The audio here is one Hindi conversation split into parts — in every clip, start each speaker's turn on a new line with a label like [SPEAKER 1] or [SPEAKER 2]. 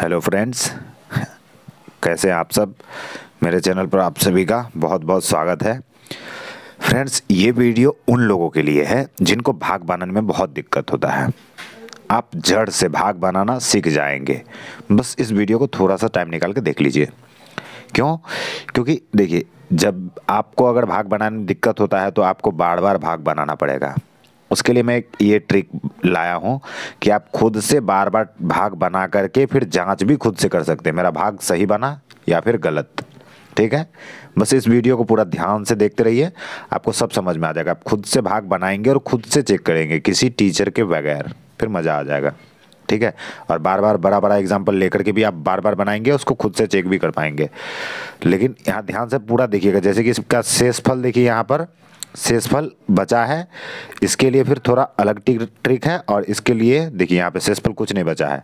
[SPEAKER 1] हेलो फ्रेंड्स कैसे हैं आप सब मेरे चैनल पर आप सभी का बहुत बहुत स्वागत है फ्रेंड्स ये वीडियो उन लोगों के लिए है जिनको भाग बनाने में बहुत दिक्कत होता है आप जड़ से भाग बनाना सीख जाएंगे बस इस वीडियो को थोड़ा सा टाइम निकाल के देख लीजिए क्यों क्योंकि देखिए जब आपको अगर भाग बनाने में दिक्कत होता है तो आपको बार बार भाग बनाना पड़ेगा उसके लिए मैं ये ट्रिक लाया हूँ कि आप खुद से बार बार भाग बना करके फिर जांच भी खुद से कर सकते हैं मेरा भाग सही बना या फिर गलत ठीक है बस इस वीडियो को पूरा ध्यान से देखते रहिए आपको सब समझ में आ जाएगा आप खुद से भाग बनाएंगे और खुद से चेक करेंगे किसी टीचर के बगैर फिर मज़ा आ जाएगा ठीक है और बार बार बड़ा बड़ा एग्जाम्पल लेकर के भी आप बार बार बनाएंगे उसको खुद से चेक भी कर पाएंगे लेकिन यहाँ ध्यान से पूरा देखिएगा जैसे कि इसका शेष फल देखिए यहाँ पर शेषफल बचा है इसके लिए फिर थोड़ा अलग ट्रिक है और इसके लिए देखिए यहाँ पे शेषफल कुछ नहीं बचा है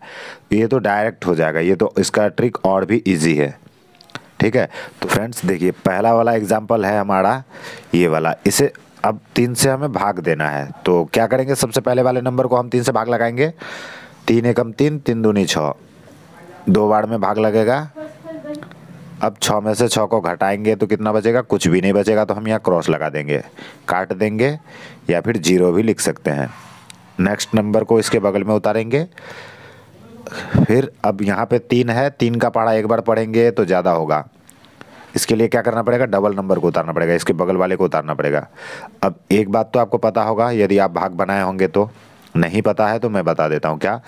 [SPEAKER 1] ये तो डायरेक्ट हो जाएगा ये तो इसका ट्रिक और भी इजी है ठीक है तो फ्रेंड्स देखिए पहला वाला एग्जाम्पल है हमारा ये वाला इसे अब तीन से हमें भाग देना है तो क्या करेंगे सबसे पहले वाले नंबर को हम तीन से भाग लगाएंगे तीन एकम तीन तीन दूनी छः दो बार में भाग लगेगा अब छः में से छः को घटाएंगे तो कितना बचेगा कुछ भी नहीं बचेगा तो हम यहाँ क्रॉस लगा देंगे काट देंगे या फिर जीरो भी लिख सकते हैं नेक्स्ट नंबर को इसके बगल में उतारेंगे फिर अब यहाँ पे तीन है तीन का पाड़ा एक बार पढ़ेंगे तो ज़्यादा होगा इसके लिए क्या करना पड़ेगा डबल नंबर को उतारना पड़ेगा इसके बगल वाले को उतारना पड़ेगा अब एक बात तो आपको पता होगा यदि आप भाग बनाए होंगे तो नहीं पता है तो मैं बता देता हूँ क्या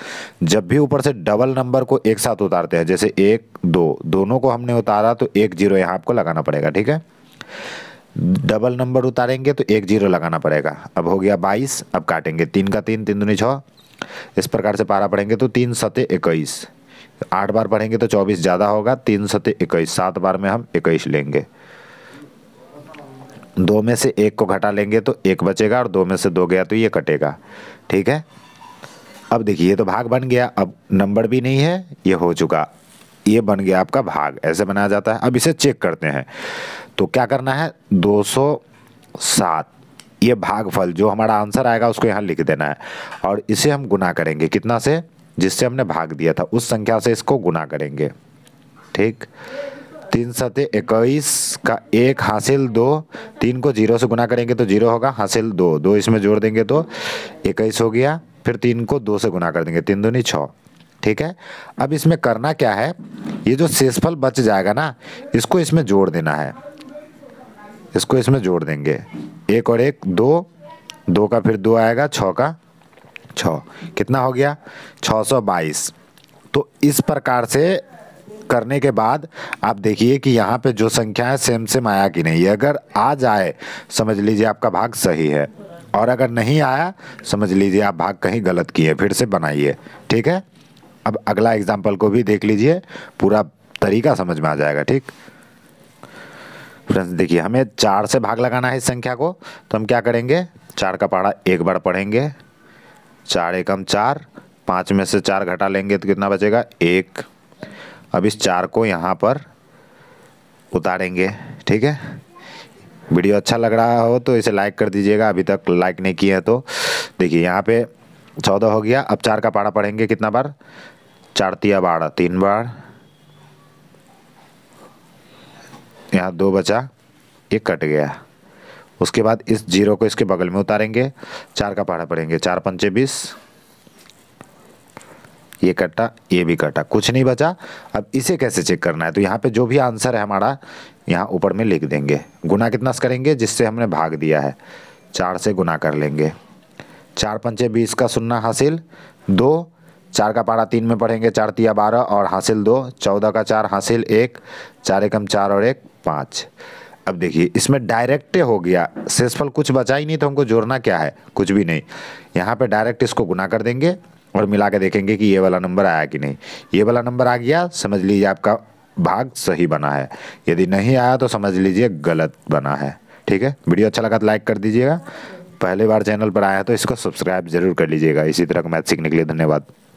[SPEAKER 1] जब भी ऊपर से डबल नंबर को एक साथ उतारते हैं जैसे एक दो दोनों को हमने उतारा तो एक जीरो यहाँ आपको लगाना पड़ेगा ठीक है डबल नंबर उतारेंगे तो एक जीरो लगाना पड़ेगा अब हो गया बाईस अब काटेंगे तीन का तीन तीन दूनी छः इस प्रकार से पारा पढ़ेंगे तो तीन सते इक्कीस आठ बार पढ़ेंगे तो चौबीस ज़्यादा होगा तीन सते इक्कीस सात बार में हम इक्कीस लेंगे दो में से एक को घटा लेंगे तो एक बचेगा और दो में से दो गया तो ये कटेगा ठीक है अब देखिए ये तो भाग बन गया अब नंबर भी नहीं है ये हो चुका ये बन गया आपका भाग ऐसे बनाया जाता है अब इसे चेक करते हैं तो क्या करना है 207 ये भागफल जो हमारा आंसर आएगा उसको यहाँ लिख देना है और इसे हम गुना करेंगे कितना से जिससे हमने भाग दिया था उस संख्या से इसको गुना करेंगे ठीक तीन सते इक्कीस का एक हासिल दो तीन को जीरो से गुना करेंगे तो जीरो होगा हासिल दो दो इसमें जोड़ देंगे तो इक्कीस हो गया फिर तीन को दो से गुना कर देंगे तीन दूनी छः ठीक है अब इसमें करना क्या है ये जो शेषफल बच जाएगा ना इसको इसमें जोड़ देना है इसको इसमें जोड़ देंगे एक और एक दो दो का फिर दो आएगा छः का छः कितना हो गया छः सौ बाईस तो इस प्रकार से करने के बाद आप देखिए कि यहाँ पे जो संख्या है सेम सेम आया कि नहीं अगर आ जाए समझ लीजिए आपका भाग सही है और अगर नहीं आया समझ लीजिए आप भाग कहीं गलत किए फिर से बनाइए ठीक है अब अगला एग्जाम्पल को भी देख लीजिए पूरा तरीका समझ में आ जाएगा ठीक फ्रेंड्स देखिए हमें चार से भाग लगाना है इस संख्या को तो हम क्या करेंगे चार का पहाड़ा एक बार पढ़ेंगे चार एकम चार पाँच में से चार घटा लेंगे तो कितना बचेगा एक अब इस चार को यहाँ पर उतारेंगे ठीक है वीडियो अच्छा लग रहा हो तो इसे लाइक कर दीजिएगा अभी तक लाइक नहीं किया है तो देखिए यहाँ पे चौदह हो गया अब चार का पारा पढ़ेंगे कितना बार चार तिया बारह तीन बार यहाँ दो बचा ये कट गया उसके बाद इस जीरो को इसके बगल में उतारेंगे चार का पारा पढ़ेंगे चार पंचे बीस ये कटा ये भी कटा कुछ नहीं बचा अब इसे कैसे चेक करना है तो यहाँ पे जो भी आंसर है हमारा यहाँ ऊपर में लिख देंगे गुना कितना करेंगे जिससे हमने भाग दिया है चार से गुना कर लेंगे चार पंचे बीस का सुनना हासिल दो चार का पारा तीन में पढ़ेंगे चार तिया बारह और हासिल दो चौदह का चार हासिल एक चार एकम चार और एक पाँच अब देखिए इसमें डायरेक्ट हो गया शेषफल कुछ बचा ही नहीं तो हमको जोड़ना क्या है कुछ भी नहीं यहाँ पे डायरेक्ट इसको गुना कर देंगे और मिला के देखेंगे कि ये वाला नंबर आया कि नहीं ये वाला नंबर आ गया समझ लीजिए आपका भाग सही बना है यदि नहीं आया तो समझ लीजिए गलत बना है ठीक है वीडियो अच्छा लगा तो लाइक कर दीजिएगा पहली बार चैनल पर आया तो इसको सब्सक्राइब जरूर कर लीजिएगा इसी तरह का मैथ सीखने के लिए धन्यवाद